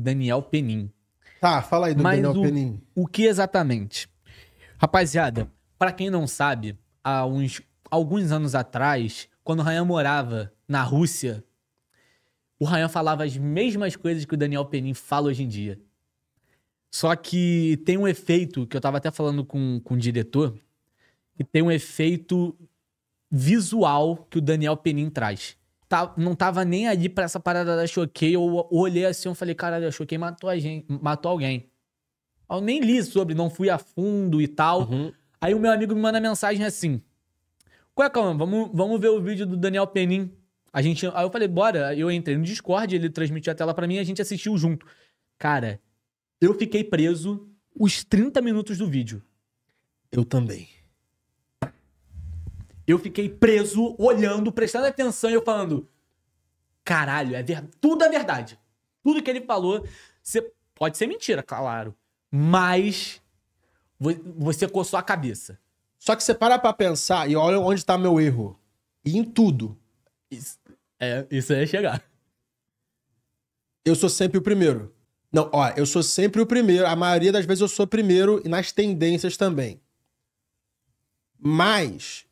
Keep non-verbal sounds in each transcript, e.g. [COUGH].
Daniel Penin. Tá, fala aí do Mas Daniel o, Penin. O que exatamente? Rapaziada, para quem não sabe, há uns alguns anos atrás, quando o Ryan morava na Rússia, o Ryan falava as mesmas coisas que o Daniel Penin fala hoje em dia. Só que tem um efeito, que eu tava até falando com, com o diretor, que tem um efeito visual que o Daniel Penin traz tá, não tava nem ali pra essa parada da Choquei. Eu olhei assim e falei, caralho, a Choquei matou, a gente, matou alguém. Eu nem li sobre, não fui a fundo e tal. Uhum. Aí o meu amigo me manda mensagem assim: Qual é, calma, vamos, vamos ver o vídeo do Daniel Penin. A gente, aí eu falei, bora. Eu entrei no Discord, ele transmitiu a tela para mim a gente assistiu junto. Cara, eu fiquei preso os 30 minutos do vídeo. Eu também. Eu fiquei preso, olhando, prestando atenção e eu falando: caralho, é ver... tudo é verdade. Tudo que ele falou você... pode ser mentira, claro. Mas você coçou a cabeça. Só que você para pra pensar e olha onde tá meu erro. E em tudo. Isso, é, isso é chegar. Eu sou sempre o primeiro. Não, ó, eu sou sempre o primeiro. A maioria das vezes eu sou o primeiro e nas tendências também. Mas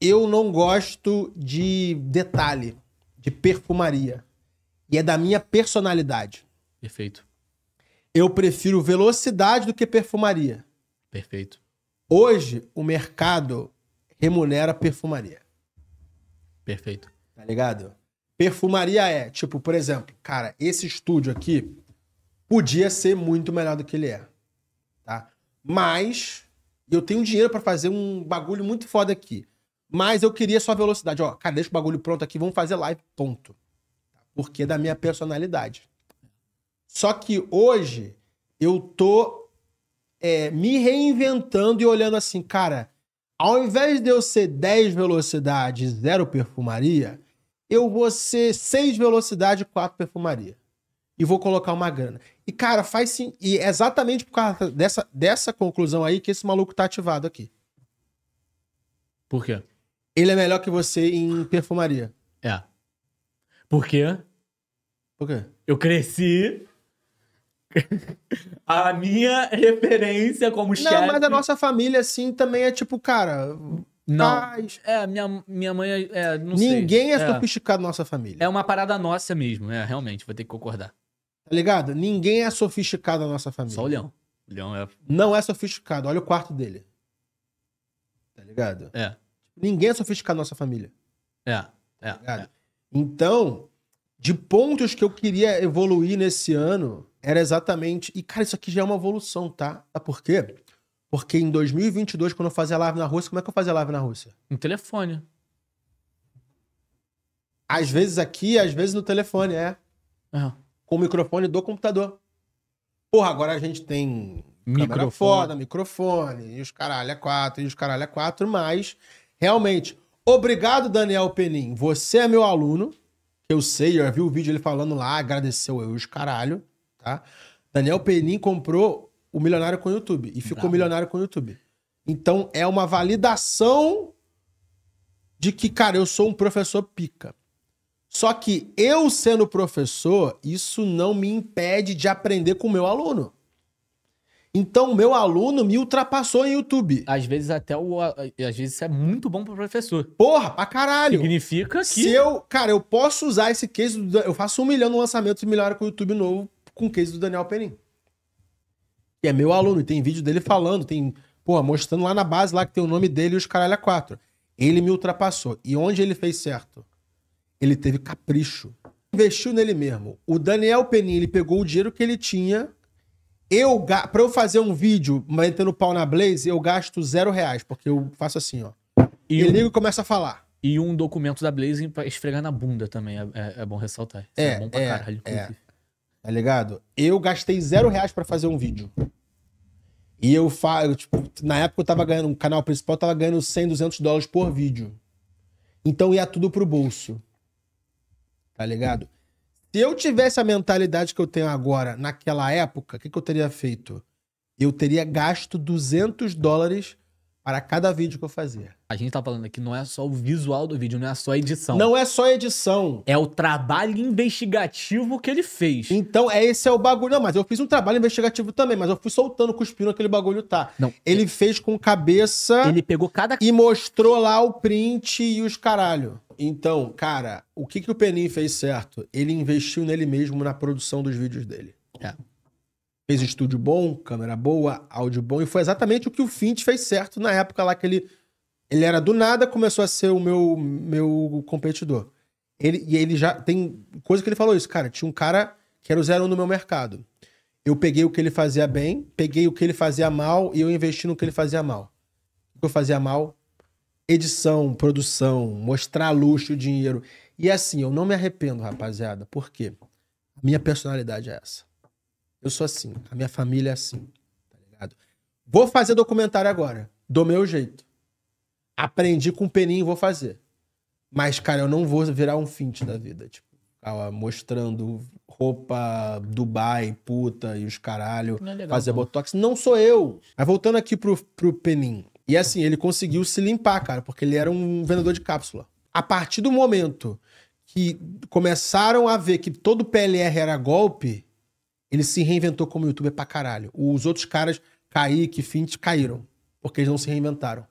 eu não gosto de detalhe, de perfumaria. E é da minha personalidade. Perfeito. Eu prefiro velocidade do que perfumaria. Perfeito. Hoje, o mercado remunera perfumaria. Perfeito. Tá ligado? Perfumaria é, tipo, por exemplo, cara, esse estúdio aqui podia ser muito melhor do que ele é. Tá? Mas eu tenho dinheiro para fazer um bagulho muito foda aqui. Mas eu queria só velocidade. Ó, cara, deixa o bagulho pronto aqui, vamos fazer live, ponto. Porque é da minha personalidade. Só que hoje eu tô é, me reinventando e olhando assim, cara, ao invés de eu ser 10 velocidades, zero perfumaria, eu vou ser 6 velocidade, 4 perfumaria. E vou colocar uma grana. E, cara, faz sim. E é exatamente por causa dessa, dessa conclusão aí que esse maluco tá ativado aqui. Por quê? Ele é melhor que você em perfumaria. É. Por quê? Por quê? Eu cresci. [LAUGHS] a minha referência como chefe. Não, mas a nossa família, assim, também é tipo, cara. Não. Paz. É, minha, minha mãe é. é não Ninguém sei. É, é, sofisticado na nossa família. É uma parada nossa mesmo, é, realmente, vou ter que concordar. Tá ligado? Ninguém é sofisticado na nossa família. Só o Leão. O Leão é. Não é sofisticado, olha o quarto dele. Tá ligado? É. Ninguém é sofisticado na nossa família. É, é, tá é. Então, de pontos que eu queria evoluir nesse ano, era exatamente. E, cara, isso aqui já é uma evolução, tá? Por quê? Porque em 2022, quando eu fazia live na Rússia, como é que eu fazia live na Rússia? No telefone. Às vezes aqui, às vezes no telefone, é. Uhum. Com o microfone do computador. Porra, agora a gente tem microfone. foda, microfone, e os caralho é quatro, e os caralho é quatro, mas realmente. Obrigado, Daniel Penin. Você é meu aluno. Eu sei, eu já vi o vídeo ele falando lá, agradeceu eu os caralho, tá? Daniel Penin comprou o milionário com o YouTube e ficou Bravo. milionário com o YouTube. Então é uma validação de que, cara, eu sou um professor pica. Só que eu sendo professor, isso não me impede de aprender com o meu aluno. Então, o meu aluno me ultrapassou em YouTube. Às vezes até o... Às vezes isso é muito bom pro professor. Porra, pra caralho! Significa que... Se eu... Cara, eu posso usar esse case... Do, eu faço um milhão no lançamento melhora com o YouTube novo com o case do Daniel Penin. E é meu aluno. E tem vídeo dele falando. Tem... Porra, mostrando lá na base, lá que tem o nome dele e os caralho a quatro. Ele me ultrapassou. E onde ele fez certo? Ele teve capricho. Investiu nele mesmo. O Daniel Penin, ele pegou o dinheiro que ele tinha eu, para eu fazer um vídeo metendo pau na Blaze, eu gasto zero reais, porque eu faço assim, ó. E, e um, ligo e começa a falar. E um documento da Blaze pra esfregar na bunda também, é, é, é bom ressaltar. Isso é, é bom pra é, caralho. É. Tá ligado? Eu gastei zero reais para fazer um vídeo. E eu falo, tipo, na época eu tava ganhando, o canal principal tava ganhando 100, 200 dólares por vídeo. Então ia tudo pro bolso. Tá ligado? Se eu tivesse a mentalidade que eu tenho agora, naquela época, o que, que eu teria feito? Eu teria gasto 200 dólares para cada vídeo que eu fazia. A gente tá falando aqui, não é só o visual do vídeo, não é só a edição. Não é só a edição. É o trabalho investigativo que ele fez. Então, é esse é o bagulho. Não, mas eu fiz um trabalho investigativo também, mas eu fui soltando, cuspindo aquele bagulho, tá. Não. Ele é fez com cabeça. Ele pegou cada. E mostrou lá o print e os caralho. Então, cara, o que, que o Penin fez certo? Ele investiu nele mesmo na produção dos vídeos dele. É. Fez estúdio bom, câmera boa, áudio bom, e foi exatamente o que o Fint fez certo na época lá que ele. Ele era do nada, começou a ser o meu, meu competidor. Ele, e ele já. Tem coisa que ele falou isso, cara. Tinha um cara que era o zero no meu mercado. Eu peguei o que ele fazia bem, peguei o que ele fazia mal e eu investi no que ele fazia mal. O que eu fazia mal, edição, produção, mostrar luxo, dinheiro. E assim, eu não me arrependo, rapaziada. porque A minha personalidade é essa. Eu sou assim, a minha família é assim, tá ligado? Vou fazer documentário agora, do meu jeito. Aprendi com o peninho, vou fazer. Mas, cara, eu não vou virar um fint da vida, tipo, mostrando roupa Dubai, puta e os caralho, é legal, fazer não. botox. Não sou eu. Mas voltando aqui pro, pro peninho. E assim, ele conseguiu se limpar, cara, porque ele era um vendedor de cápsula. A partir do momento que começaram a ver que todo PLR era golpe, ele se reinventou como youtuber pra caralho. Os outros caras, Kaique, Fint, caíram, porque eles não se reinventaram.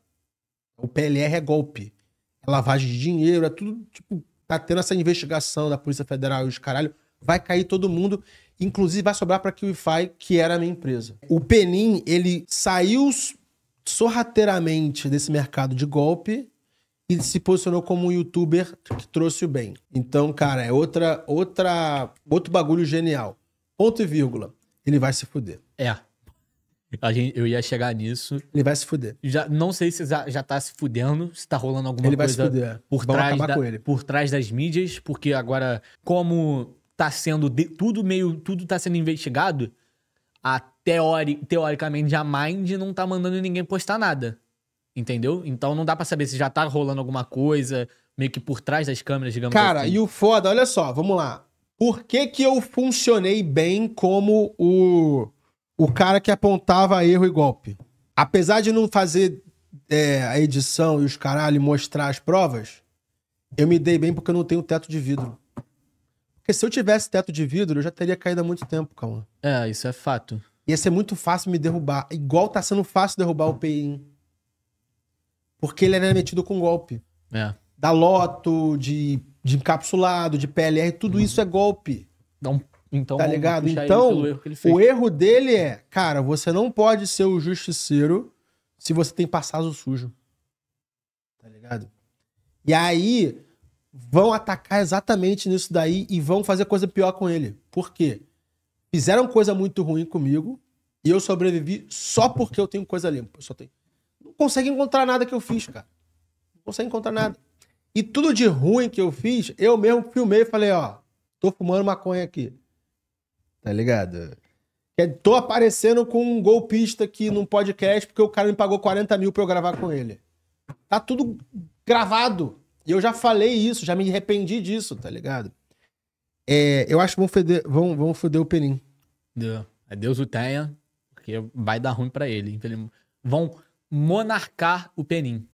O PLR é golpe. É lavagem de dinheiro, é tudo, tipo, tá tendo essa investigação da Polícia Federal e os caralho. Vai cair todo mundo inclusive vai sobrar para KiwiFi, que era a minha empresa. O Penin, ele saiu sorrateiramente desse mercado de golpe e se posicionou como um youtuber que trouxe o bem. Então, cara, é outra, outra, outro bagulho genial. Ponto e vírgula. Ele vai se fuder. É. A gente, eu ia chegar nisso. Ele vai se fuder. Já, não sei se já, já tá se fudendo, se tá rolando alguma ele coisa vai se fuder. É. por Vamos trás da, com ele. por trás das mídias, porque agora como tá sendo de, tudo meio tudo tá sendo investigado, a teori, teoricamente a Mind não tá mandando ninguém postar nada. Entendeu? Então não dá para saber se já tá rolando alguma coisa meio que por trás das câmeras, digamos Cara, assim. e o foda, olha só, vamos lá. Por que que eu funcionei bem como o o cara que apontava erro e golpe? Apesar de não fazer é, a edição e os caralho mostrar as provas, eu me dei bem porque eu não tenho teto de vidro. Porque se eu tivesse teto de vidro, eu já teria caído há muito tempo, Calma. É, isso é fato. Ia ser muito fácil me derrubar. Igual tá sendo fácil derrubar o PIN. Porque ele era metido com golpe. É. Da loto, de, de encapsulado, de PLR, tudo isso é golpe. Dá então, tá ligado? Então, erro o erro dele é, cara, você não pode ser o justiceiro se você tem passado sujo. Tá ligado? E aí, vão atacar exatamente nisso daí e vão fazer coisa pior com ele. Por quê? Fizeram coisa muito ruim comigo e eu sobrevivi só porque eu tenho coisa limpa. Eu só tenho... Não consegue encontrar nada que eu fiz, cara. Não consegue encontrar nada. E tudo de ruim que eu fiz, eu mesmo filmei e falei, ó, tô fumando maconha aqui. Tá ligado? É, tô aparecendo com um golpista aqui num podcast porque o cara me pagou 40 mil pra eu gravar com ele. Tá tudo gravado. E eu já falei isso, já me arrependi disso, tá ligado? É, eu acho que vão, vão, vão foder o Penin. É Deus o tenha, porque vai dar ruim para ele. Vão monarcar o Penin.